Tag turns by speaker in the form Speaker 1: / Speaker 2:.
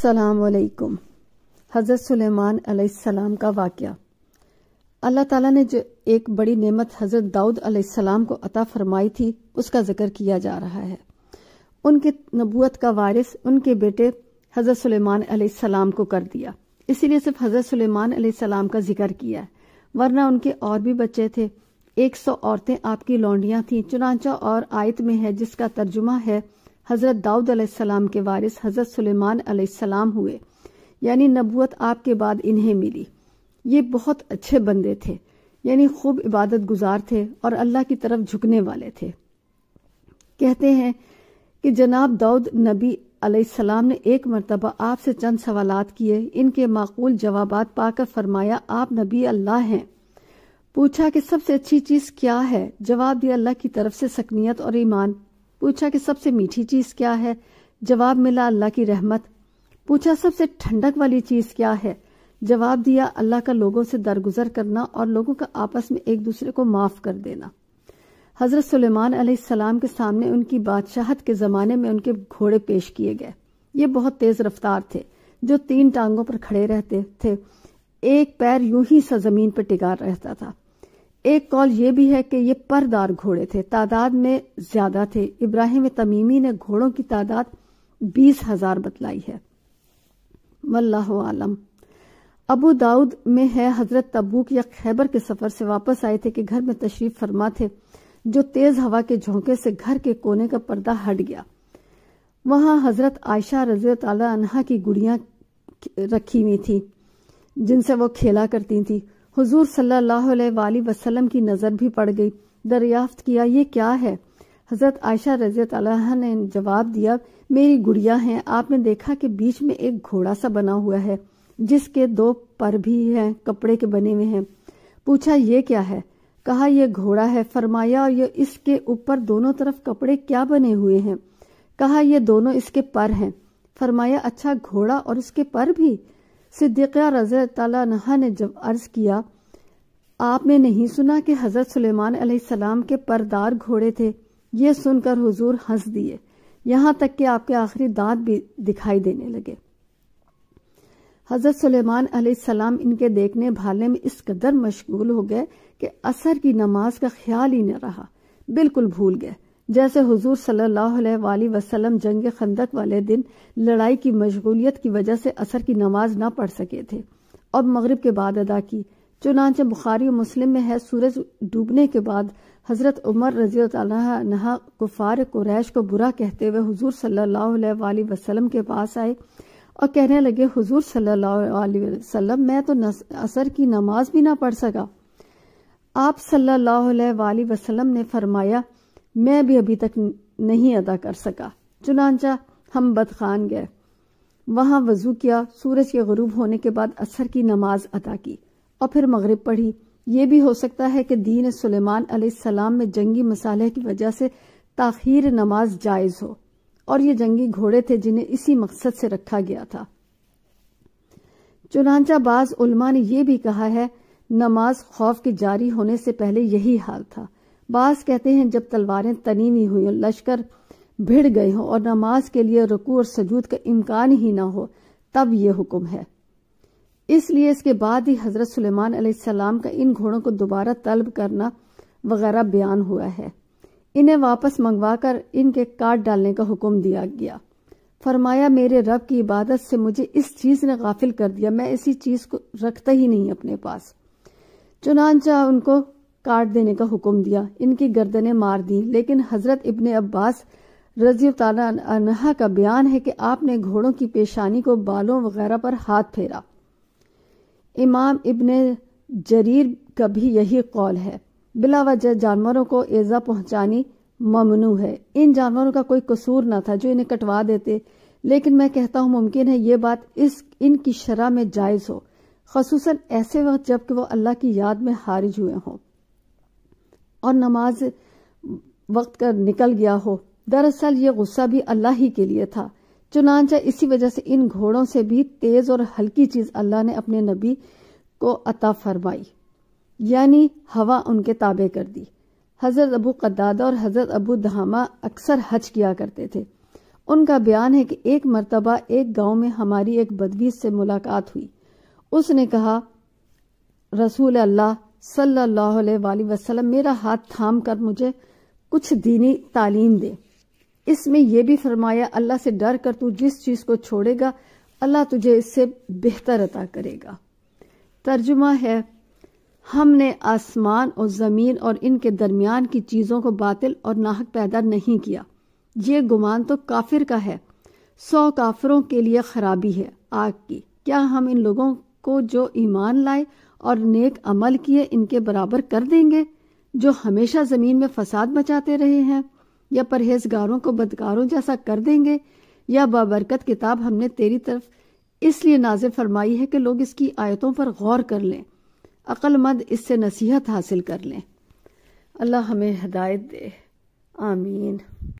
Speaker 1: सलामकुम हज़रत सुलेमान अलैहिस्सलाम का वाकया अल्लाह ताला ने जो एक बड़ी नेमत हज़रत दाऊद अलैहिस्सलाम को अता फरमाई थी उसका जिक्र किया जा रहा है उनके नबूत का वारिस उनके बेटे हज़रत सुलेमान अलैहिस्सलाम को कर दिया इसीलिए सिर्फ हज़रत सुलेमान अलैहिस्सलाम का जिक्र किया है वरना उनके और भी बच्चे थे एक सौ औरतें आपकी लौंडियां थीं चुनाचा और आयत में है जिसका तर्जुमा है हज़रत दाऊद अलैहिस्सलाम के वारिस हज़रत सुलेमान अलैहिस्सलाम हुए यानी नबूत आपके बाद इन्हें मिली ये बहुत अच्छे बंदे थे यानी खूब इबादत गुजार थे और अल्लाह की तरफ झुकने वाले थे कहते हैं कि जनाब दाऊद नबी अलैहिस्सलाम ने एक मरतबा आपसे चंद सवालात किए इनके माकूल जवाब पाकर फरमाया आप नबी अल्लाह हैं पूछा कि सबसे अच्छी चीज़ क्या है जवाब दिया अल्लाह की तरफ से सकनीत और ईमान पूछा कि सबसे मीठी चीज़ क्या है जवाब मिला अल्लाह की रहमत पूछा सबसे ठंडक वाली चीज़ क्या है जवाब दिया अल्लाह का लोगों से दरगुजर करना और लोगों का आपस में एक दूसरे को माफ़ कर देना हज़रत सलेमान के सामने उनकी बादशाहत के ज़माने में उनके घोड़े पेश किए गए ये बहुत तेज़ रफ्तार थे जो तीन टांगों पर खड़े रहते थे एक पैर यूं ही सजमीन पर टिका रहता था एक कॉल ये भी है कि ये परदार घोड़े थे तादाद में ज्यादा थे इब्राहिम तमीमी ने घोड़ों की तादाद बीस हजार बतलाई है आलम अबू दाऊद में है हजरत तबूक या खैबर के सफर से वापस आए थे कि घर में तशरीफ फरमा थे जो तेज हवा के झोंके से घर के कोने का पर्दा हट गया वहां हजरत आयशा रजी तला की गुड़िया रखी हुई थी जिनसे वो खेला करती थी हुजूर सल्लल्लाहु अलैहि वसल्लम की नज़र भी पड़ गई दरियाफ्त किया ये क्या है हज़रत आयशा रजी ने जवाब दिया मेरी गुड़िया हैं आपने देखा कि बीच में एक घोड़ा सा बना हुआ है जिसके दो पर भी हैं कपड़े के बने हुए हैं पूछा ये क्या है कहा यह घोड़ा है फरमाया और ये इसके ऊपर दोनों तरफ कपड़े क्या बने हुए हैं कहा यह दोनों इसके पर हैं फरमाया अच्छा घोड़ा और उसके पर भी सिद्दीकिया रज़ी ने जब अर्ज़ किया आपने नहीं सुना कि हज़रत सुलेमान सलाम के परदार घोड़े थे ये सुनकर हुजूर हंस दिए यहाँ तक कि आपके आखिरी दांत भी दिखाई देने लगे हज़रत सुलेमान सलाम इनके देखने भालने में इस कदर मशगूल हो गए कि असर की नमाज का ख्याल ही न रहा बिल्कुल भूल गए जैसे हजूर सल्ला वसलम जंग खंदक वाले दिन लड़ाई की मशगूलियत की वजह से असर की नमाज ना पढ़ सके थे अब मगरब के बाद अदा की चुनाच बुखारी मुस्लिम में है सूरज डूबने के बाद हज़रत उमर रजी नहा कुफार कुरैश को बुरा कहते हुए हजूर सल्ला वसलम के पास आए और कहने लगे हजूर सल्लल्लाहु अलैहि मैं तो असर की नमाज भी ना पढ़ सका आप सल्लल्लाहु अलैहि वसल्लम ने फरमाया मैं भी अभी तक नहीं अदा कर सका चुनाचा हम बदखान गए वहाँ वजू किया सूरज के गरूब होने के बाद असर की नमाज अदा की और फिर मगरब पढ़ी ये भी हो सकता है कि दीन सुलेमान सलाम में जंगी मसाले की वजह से ताखीर नमाज जायज़ हो और ये जंगी घोड़े थे जिन्हें इसी मकसद से रखा गया था चुनाचा बाज उलमा ने यह भी कहा है नमाज खौफ के जारी होने से पहले यही हाल था बास कहते हैं जब तलवारें तनीवी हुई हों लश्कर भिड़ गए हों और नमाज के लिए रुकू और सजूद का इम्कान ही ना हो तब ये हुक्म है इसलिए इसके बाद ही हजरत सुलेमान अलैहिस्सलाम का इन घोड़ों को दोबारा तलब करना वगैरह बयान हुआ है इन्हें वापस मंगवा कर इनके काट डालने का हुक्म दिया गया फरमाया मेरे रब की इबादत से मुझे इस चीज़ ने गाफिल कर दिया मैं इसी चीज़ को रखता ही नहीं अपने पास चुनानचा उनको काट देने का हुक्म दिया इनकी गर्दनें मार दी लेकिन हजरत इबन अब्बास रजीव तला का बयान है कि आपने घोड़ों की पेशानी को बालों वगैरह पर हाथ फेरा इमाम इबन जरीर का भी यही कौल है बिला जानवरों को एज़ा पहुंचानी ममनू है इन जानवरों का कोई कसूर ना था जो इन्हें कटवा देते लेकिन मैं कहता हूं मुमकिन है ये बात इस इनकी शरह में जायज़ हो खसूस ऐसे वक्त जबकि वो अल्लाह की याद में हारिज हुए हों और नमाज वक्त कर निकल गया हो दरअसल ये गुस्सा भी अल्लाह ही के लिए था चुनाचा इसी वजह से इन घोड़ों से भी तेज और हल्की चीज अल्लाह ने अपने नबी को अता फरमाई यानी हवा उनके ताबे कर दी हजरत अबू कद्दादा और हजरत अबू धामा अक्सर हज किया करते थे उनका बयान है कि एक मरतबा एक गांव में हमारी एक बदवी से मुलाकात हुई उसने कहा रसूल अल्लाह सल्लल्लाहु अलैहि वसल्लम मेरा हाथ थाम कर मुझे कुछ दीनी तालीम दे इसमें यह भी फरमाया अल्लाह से डर कर तू जिस चीज़ को छोड़ेगा अल्लाह तुझे इससे बेहतर अता करेगा तर्जुमा है हमने आसमान और ज़मीन और इनके दरमियान की चीज़ों को बातिल और नाहक पैदा नहीं किया ये गुमान तो काफिर का है सौ काफिरों के लिए खराबी है आग की क्या हम इन लोगों को जो ईमान लाए और नेक अमल किए इनके बराबर कर देंगे जो हमेशा ज़मीन में फसाद मचाते रहे हैं या परहेजगारों को बदकारों जैसा कर देंगे या बाबरकत किताब हमने तेरी तरफ इसलिए नाज फरमाई है कि लोग इसकी आयतों पर गौर कर लें अक्लमंद इससे नसीहत हासिल कर लें अल्लाह हमें हदायत दे आमीन